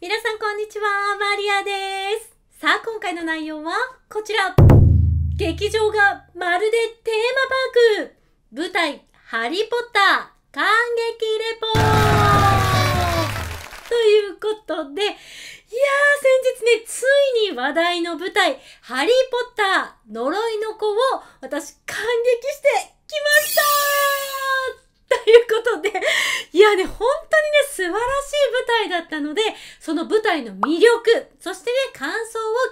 皆さんこんにちは、マリアです。さあ、今回の内容はこちら。劇場がまるでテーマパーク舞台、ハリーポッター感激レポということで、いやー、先日ね、ついに話題の舞台、ハリーポッター呪いの子を私感激してきましたということで、いやね、本素晴らしい舞台だったので、その舞台の魅力、そしてね、感想を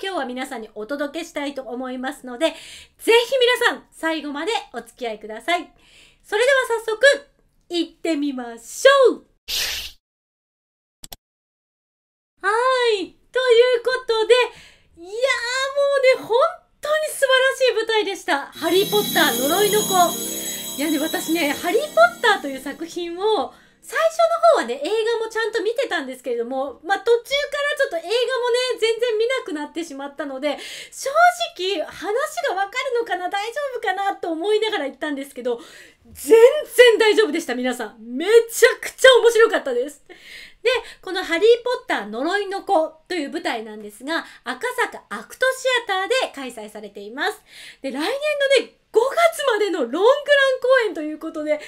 今日は皆さんにお届けしたいと思いますので、ぜひ皆さん、最後までお付き合いください。それでは早速、行ってみましょうはい、ということで、いやーもうね、本当に素晴らしい舞台でした。ハリーポッター呪いの子。いやね、私ね、ハリーポッターという作品を、最初の方はね、映画もちゃんと見てたんですけれども、まあ、途中からちょっと映画もね、全然見なくなってしまったので、正直話がわかるのかな、大丈夫かなと思いながら行ったんですけど、全然大丈夫でした、皆さん。めちゃくちゃ面白かったです。で、このハリーポッター呪いの子という舞台なんですが、赤坂アクトシアターで開催されています。で、来年のね、5月までのロングラン公演ということで、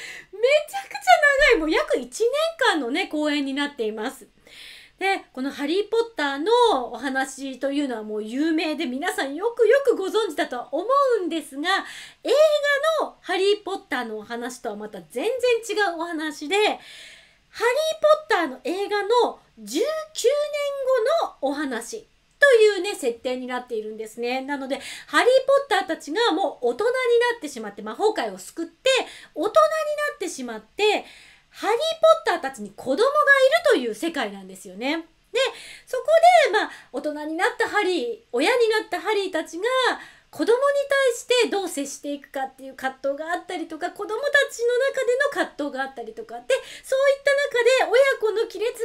ちゃくちゃ長い、もう約1年間のね、公演になっています。で、このハリーポッターのお話というのはもう有名で皆さんよくよくご存知だとは思うんですが、映画のハリーポッターのお話とはまた全然違うお話で、ハリー・ポッターの映画の19年後のお話というね、設定になっているんですね。なので、ハリー・ポッターたちがもう大人になってしまって、魔法界を救って、大人になってしまって、ハリー・ポッターたちに子供がいるという世界なんですよね。で、そこで、まあ、大人になったハリー、親になったハリーたちが、子供に対してどう接していくかっていう葛藤があったりとか子供たちの中での葛藤があったりとかでそういった中で親子の亀裂がある中で起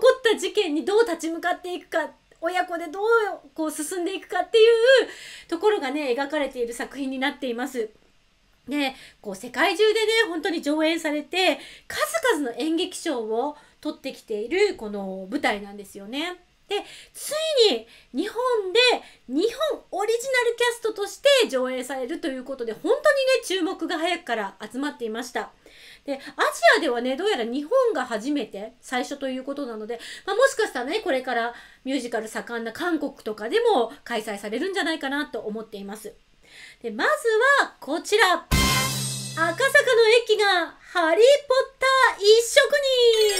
こった事件にどう立ち向かっていくか親子でどうこう進んでいくかっていうところがね描かれている作品になっています。でこう世界中でね本当に上演されて数々の演劇賞を取ってきているこの舞台なんですよね。でついに日本で日本オリジナルキャストとして上映されるということで本当にね注目が早くから集まっていました。でアジアではねどうやら日本が初めて最初ということなので、まあ、もしかしたらねこれからミュージカル盛んな韓国とかでも開催されるんじゃないかなと思っていますでまずはこちら赤坂の駅がハリー・ポッター一色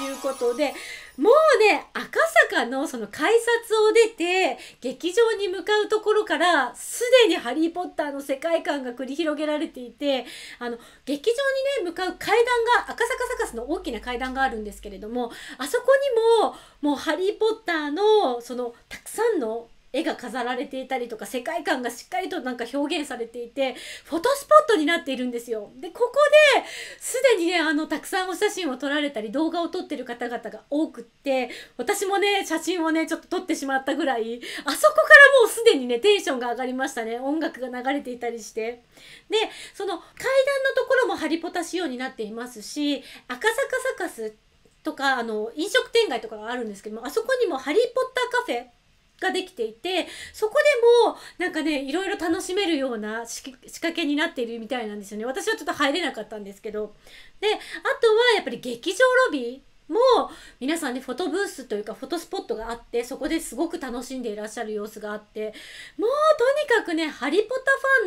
にということでもうね、赤坂のその改札を出て、劇場に向かうところから、すでにハリーポッターの世界観が繰り広げられていて、あの、劇場にね、向かう階段が、赤坂サカスの大きな階段があるんですけれども、あそこにも、もうハリーポッターの、その、たくさんの絵が飾られていたりとか世界観がしっかりとなんか表現されていてフォトスポットになっているんですよ。でここですでにねあのたくさんお写真を撮られたり動画を撮ってる方々が多くって私もね写真をねちょっと撮ってしまったぐらいあそこからもうすでにねテンションが上がりましたね音楽が流れていたりして。でその階段のところもハリポタ仕様になっていますし赤坂サカスとかあの飲食店街とかがあるんですけどもあそこにも「ハリー・ポッターカフェ」ができていてそこでもなんかねいろいろ楽しめるような仕掛けになっているみたいなんですよね私はちょっと入れなかったんですけどであとはやっぱり劇場ロビーも皆さんねフォトブースというかフォトスポットがあってそこですごく楽しんでいらっしゃる様子があってもうとにかくね「ハリー・ポッタ」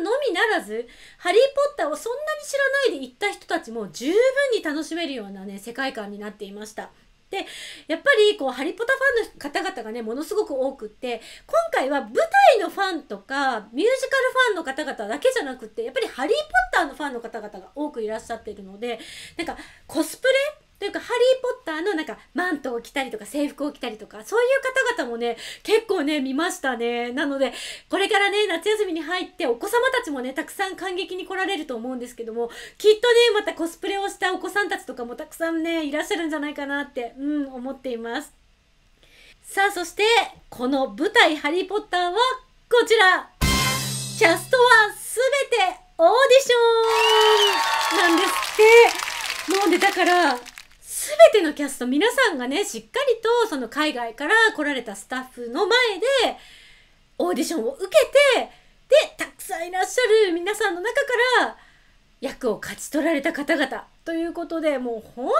ーファンのみならず「ハリー・ポッター」をそんなに知らないで行った人たちも十分に楽しめるようなね世界観になっていました。でやっぱりこう「ハリポタ」ファンの方々がねものすごく多くって今回は舞台のファンとかミュージカルファンの方々だけじゃなくってやっぱり「ハリー・ポッター」のファンの方々が多くいらっしゃってるのでなんかコスプレというか「ハリー・ポッター」のなんかマントを着たりとか制服を着たりとかそういう方々もね結構ね見ましたねなのでこれからね夏休みに入ってお子様たちもねたくさん感激に来られると思うんですけどもきっとねまたコスプレをしたお子さんたちとかもたくさんねいらっしゃるんじゃないかなってうん思っていますさあそしてこの舞台「ハリー・ポッター」はこちらキャストは全てオーディションなんですってもうねだから全てのキャスト皆さんがねしっかりとその海外から来られたスタッフの前でオーディションを受けてでたくさんいらっしゃる皆さんの中から役を勝ち取られた方々ということでもう本当にね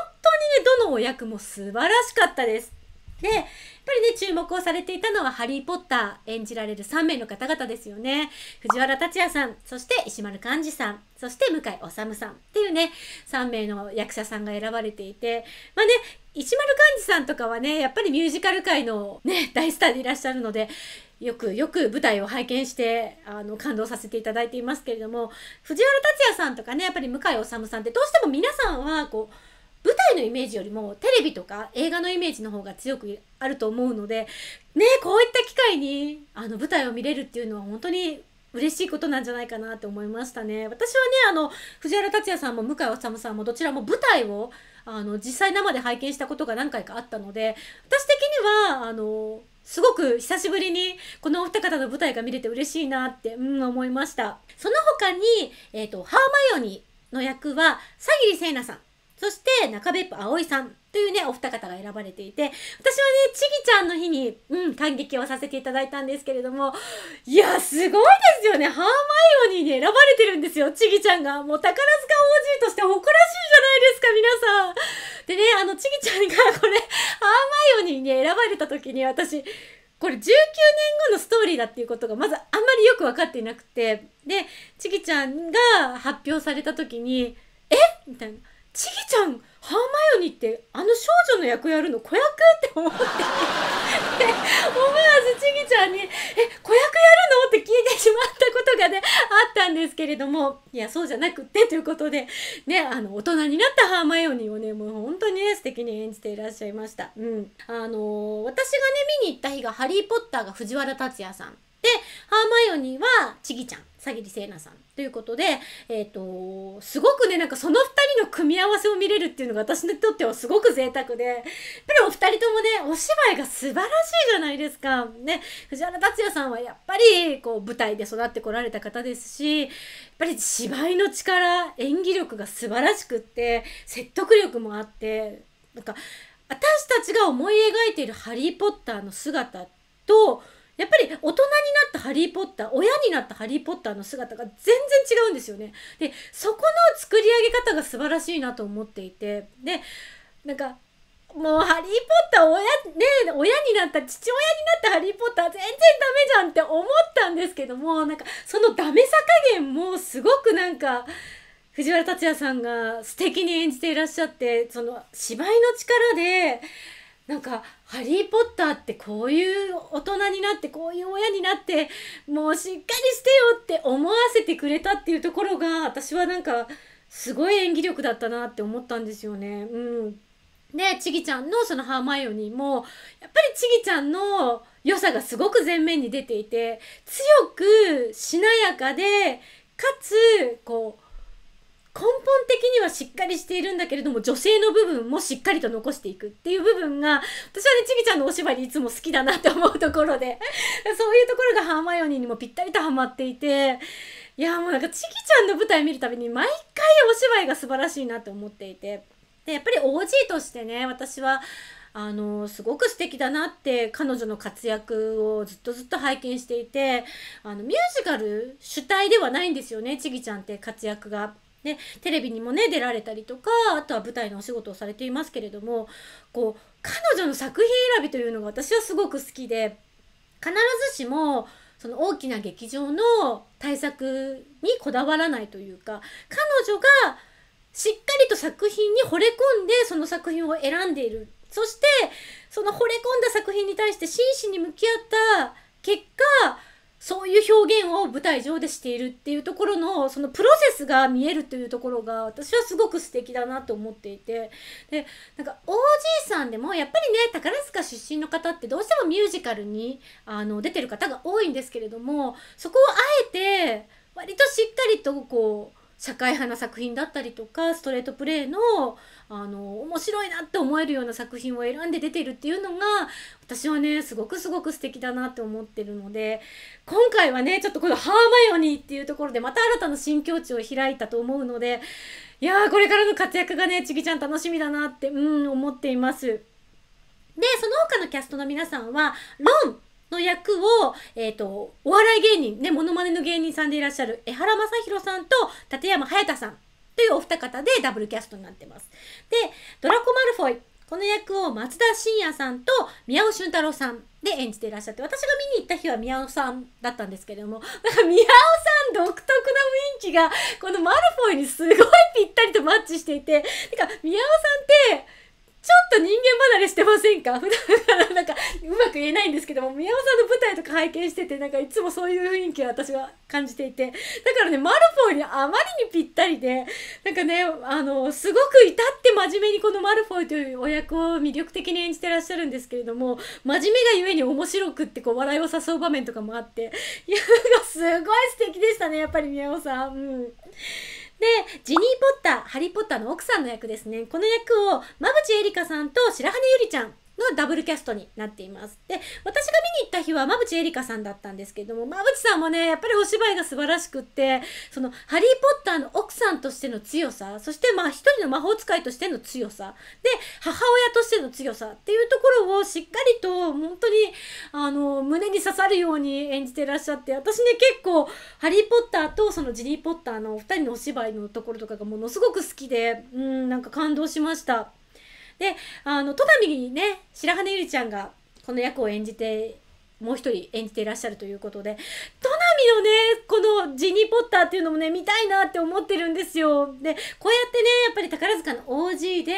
どのお役も素晴らしかったです。でやっぱりね注目をされていたのは「ハリー・ポッター」演じられる3名の方々ですよね藤原竜也さんそして石丸幹二さんそして向井治さんっていうね3名の役者さんが選ばれていてまあね石丸幹二さんとかはねやっぱりミュージカル界の、ね、大スターでいらっしゃるのでよくよく舞台を拝見してあの感動させていただいていますけれども藤原竜也さんとかねやっぱり向井治さんってどうしても皆さんはこう舞台のイメージよりもテレビとか映画のイメージの方が強くあると思うのでねこういった機会にあの舞台を見れるっていうのは本当に嬉しいことなんじゃないかなって思いましたね。私はねあの藤原竜也さんも向井治さんもどちらも舞台をあの実際生で拝見したことが何回かあったので私的にはあのすごく久しぶりにこのお二方の舞台が見れて嬉しいなって、うん、思いました。その他に、えーと、ハーマイオニーの役はさぎりせいなさんそして中別府葵さんというねお二方が選ばれていて私はねちぎちゃんの日に、うん、感激をさせていただいたんですけれどもいやすごいですよねハーマイオニーに選ばれてるんですよちぎちゃんがもう宝塚 OG として誇らしいじゃないですか皆さんでねあのちぎちゃんがこれハーマイオニーに、選ばれた時に私これ19年後のストーリーだっていうことがまずあんまりよく分かっていなくてでちぎちゃんが発表された時に「えみたいな。ちぎちゃんハーマイオニーってあの少女の役やるの子役って思って思わずちぎちゃんに「え子役やるの?」って聞いてしまったことがねあったんですけれども いやそうじゃなくってということでねあの大人になったハーマイオニーをねもう本当にね素敵に演じていらっしゃいました。うん、あのー、私がね見に行った日が「ハリー・ポッター」が藤原竜也さんハーマイオニーはちぎちゃんさぎりせいなさんということで、えっ、ー、とすごくねなんかその二人の組み合わせを見れるっていうのが私にとってはすごく贅沢でプロお二人ともねお芝居が素晴らしいじゃないですか。ね藤原竜也さんはやっぱりこう舞台で育ってこられた方ですしやっぱり芝居の力演技力が素晴らしくって説得力もあってなんか私たちが思い描いている「ハリー・ポッター」の姿とやっぱり大人になったハリー・ポッター親になったハリー・ポッターの姿が全然違うんですよねでそこの作り上げ方が素晴らしいなと思っていてでなんかもうハリー・ポッター親,、ね、親になった父親になったハリー・ポッター全然ダメじゃんって思ったんですけどもなんかそのダメさ加減もすごくなんか藤原竜也さんが素敵に演じていらっしゃってその芝居の力でなんか「ハリー・ポッター」ってこういう大人になってこういう親になってもうしっかりしてよって思わせてくれたっていうところが私はなんかすごい演技力だったなって思ったんですよね。うんでちぎちゃんのそのハーマイオニーもやっぱりちぎちゃんの良さがすごく前面に出ていて強くしなやかでかつこう根本的にはしっかりしているんだけれども女性の部分もしっかりと残していくっていう部分が私はねちびちゃんのお芝居でいつも好きだなって思うところで そういうところがハーマイオニーにもぴったりとハマっていていやもうなんかちぎちゃんの舞台見るたびに毎回お芝居が素晴らしいなと思っていてでやっぱり OG としてね私はあのすごく素敵だなって彼女の活躍をずっとずっと拝見していてあのミュージカル主体ではないんですよねちぎちゃんって活躍が。でテレビにもね出られたりとかあとは舞台のお仕事をされていますけれどもこう彼女の作品選びというのが私はすごく好きで必ずしもその大きな劇場の対策にこだわらないというか彼女がしっかりと作品に惚れ込んでその作品を選んでいるそしてその惚れ込んだ作品に対して真摯に向き合った結果そういう表現を舞台上でしているっていうところのそのプロセスが見えるというところが私はすごく素敵だなと思っていてでなんか OG さんでもやっぱりね宝塚出身の方ってどうしてもミュージカルにあの出てる方が多いんですけれどもそこをあえて割としっかりとこう社会派な作品だったりとかストレートプレーのあの面白いなって思えるような作品を選んで出てるっていうのが私はねすごくすごく素敵だなって思ってるので今回はねちょっとこの「ハーマオニー」っていうところでまた新たな新境地を開いたと思うのでいやーこれからの活躍がねちぎちゃん楽しみだなってうん思っています。でその他のキャストの皆さんは「ロン」の役を、えっ、ー、と、お笑い芸人、ね、モノマネの芸人さんでいらっしゃる、江原正宏さんと立山隼太さんというお二方でダブルキャストになってます。で、ドラコ・マルフォイ、この役を松田真也さんと宮尾俊太郎さんで演じていらっしゃって、私が見に行った日は宮尾さんだったんですけれども、なんか宮尾さん独特な雰囲気が、このマルフォイにすごいぴったりとマッチしていて、なんか宮尾さんって、ちょっと人間離れしてませんか 普段からなんかうまく言えないんですけども宮尾さんの舞台とか拝見しててなんかいつもそういう雰囲気を私は感じていてだからねマルフォイにあまりにぴったりでなんかねあのすごく至って真面目にこのマルフォイというお役を魅力的に演じてらっしゃるんですけれども真面目がゆえに面白くってこう笑いを誘う場面とかもあっていやすごい素敵でしたねやっぱり宮尾さん。うんで、ジニー・ポッター、ハリー・ポッターの奥さんの役ですね。この役を、馬ちえりかさんと白羽ゆりちゃんのダブルキャストになっています。で、私が見に行った日は馬ちえりかさんだったんですけれども、馬ちさんもね、やっぱりお芝居が素晴らしくって、その、ハリー・ポッターの奥さんとしての強さ、そしてまあ一人の魔法使いとしての強さ、で、母親としての強さっていうところをしっかりと、本当に、あの、胸に刺さるように演じていらっしゃって、私ね、結構、ハリー・ポッターとそのジリー・ポッターのお二人のお芝居のところとかがものすごく好きで、うん、なんか感動しました。であの戸上にね白羽ゆりちゃんがこの役を演じてもう一人演じていらっしゃるということで戸上のねこのジニー・ポッターっていうのもね見たいなって思ってるんですよでこうやってねやっぱり宝塚の OG で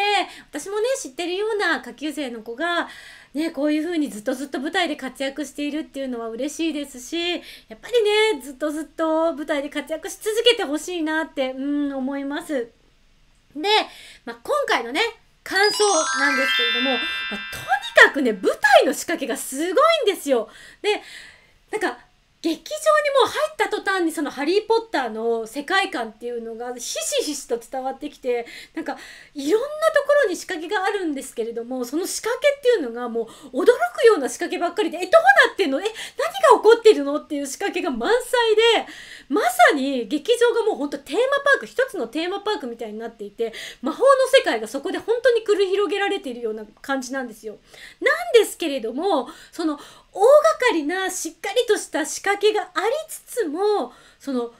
私もね知ってるような下級生の子がね、こういう風にずっとずっと舞台で活躍しているっていうのは嬉しいですし、やっぱりね、ずっとずっと舞台で活躍し続けてほしいなって、うん、思います。で、まあ、今回のね、感想なんですけれども、まあ、とにかくね舞台の仕掛けがすごいんですよ。でなんか劇場にもう入った途端にその「ハリー・ポッター」の世界観っていうのがひしひしと伝わってきてなんかいろんなところに仕掛けがあるんですけれどもその仕掛けっていうのがもう驚くような仕掛けばっかりで「えどうなってんのえ何が起こってるの?」っていう仕掛けが満載でまさに劇場がもうほんとテーマパーク一つのテーマパークみたいになっていて魔法の世界がそこで本当に繰り広げられているような感じなんですよ。なんですけれどもその大掛かりなしっかりとした仕掛けがありつつもその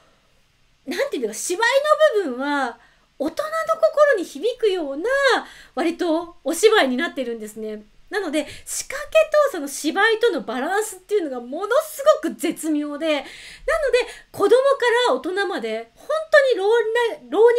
何て言うのか芝居の部分は大人の心に響くような割とお芝居になってるんですね。なので仕掛けとその芝居とのバランスっていうのがものすごく絶妙でなので子供から大人まで本当に老若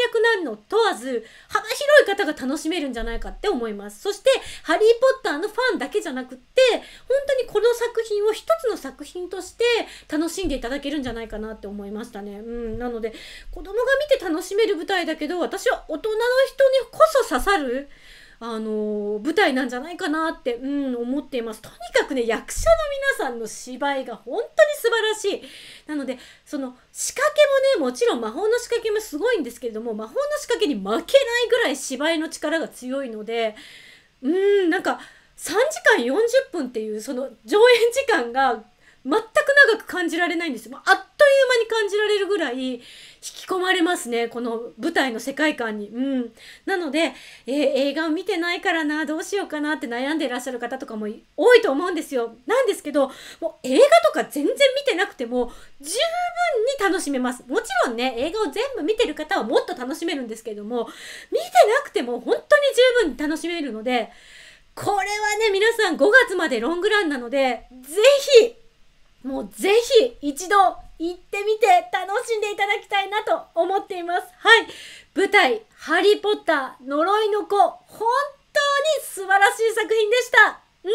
男女問わず幅広い方が楽しめるんじゃないかって思いますそして「ハリー・ポッター」のファンだけじゃなくって本当にこの作品を一つの作品として楽しんでいただけるんじゃないかなって思いましたね。うん、なので子供が見て楽しめる舞台だけど私は大人の人にこそ刺さるあの舞台なんじゃないかなって、うん、思っていますとにかくね役者の皆さんの芝居が本当に素晴らしいなのでその仕掛けもねもちろん魔法の仕掛けもすごいんですけれども魔法の仕掛けに負けないぐらい芝居の力が強いのでうんなんか3時間40分っていうその上演時間が全く長く感じられないんですよ。あっ間に感じられるぐらい引き込まれますねこの舞台の世界観に。うん、なので、えー、映画を見てないからなどうしようかなって悩んでいらっしゃる方とかも多いと思うんですよ。なんですけどもう映画とか全然見てなくても十分に楽しめます。もちろんね映画を全部見てる方はもっと楽しめるんですけども見てなくても本当に十分に楽しめるので。これはね、皆さん5月までロングランなので、ぜひ、もうぜひ一度行ってみて楽しんでいただきたいなと思っています。はい。舞台、ハリーポッター、呪いの子、本当に素晴らしい作品でした。うん。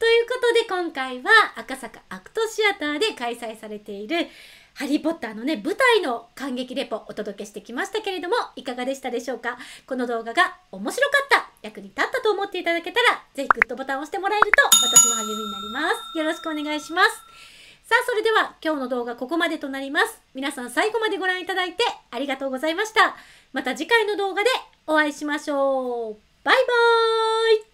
ということで今回は赤坂アクトシアターで開催されているハリーポッターのね、舞台の感激レポをお届けしてきましたけれども、いかがでしたでしょうかこの動画が面白かった、役に立ったと思っていただけたら、ぜひグッドボタンを押してもらえると、私も励みになります。よろしくお願いします。さあ、それでは今日の動画ここまでとなります。皆さん最後までご覧いただいてありがとうございました。また次回の動画でお会いしましょう。バイバーイ